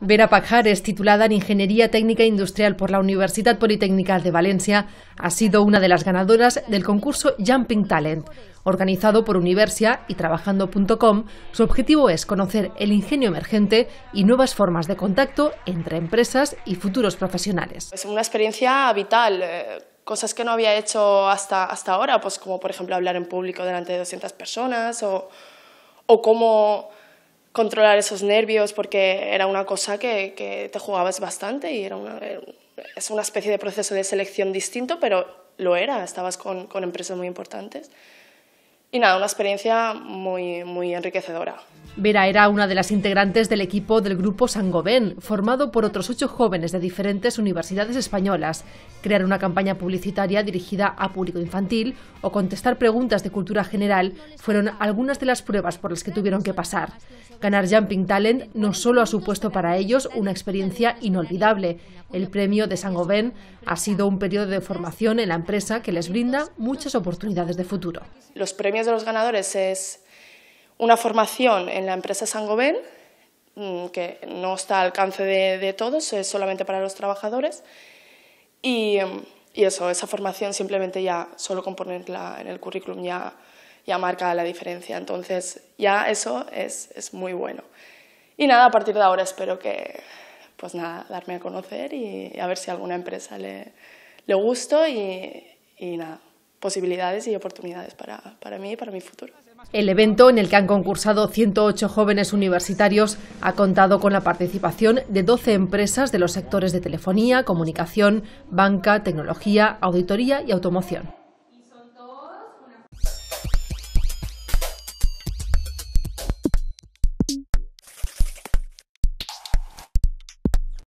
Vera Pajar es titulada en Ingeniería Técnica Industrial por la Universidad Politécnica de Valencia. Ha sido una de las ganadoras del concurso Jumping Talent, organizado por Universia y trabajando.com. Su objetivo es conocer el ingenio emergente y nuevas formas de contacto entre empresas y futuros profesionales. Es una experiencia vital. Eh, cosas que no había hecho hasta, hasta ahora, pues como por ejemplo hablar en público delante de 200 personas o, o cómo controlar esos nervios porque era una cosa que, te jugabas bastante y era una, es una especie de proceso de selección distinto, pero lo era, estabas con, con empresas muy importantes. Y nada, una experiencia muy, muy enriquecedora. Vera era una de las integrantes del equipo del grupo Sangobén, formado por otros ocho jóvenes de diferentes universidades españolas. Crear una campaña publicitaria dirigida a público infantil o contestar preguntas de cultura general fueron algunas de las pruebas por las que tuvieron que pasar. Ganar Jumping Talent no solo ha supuesto para ellos una experiencia inolvidable. El premio de Sangobén ha sido un periodo de formación en la empresa que les brinda muchas oportunidades de futuro. Los premios de los ganadores es una formación en la empresa Sangoven, mm, que no está al alcance de, todos, es solamente para los trabajadores. Y, eso, esa formación simplemente ya, solo con ponerla en el currículum ya, ya marca la diferencia. Entonces ya eso es, muy bueno. Y nada, a partir de ahora espero que, pues nada, darme a conocer y a ver si alguna empresa le, le gusto y, y nada, posibilidades y oportunidades para, mí y para mi futuro. El evento, en el que han concursado 108 jóvenes universitarios, ha contado con la participación de 12 empresas de los sectores de telefonía, comunicación, banca, tecnología, auditoría y automoción.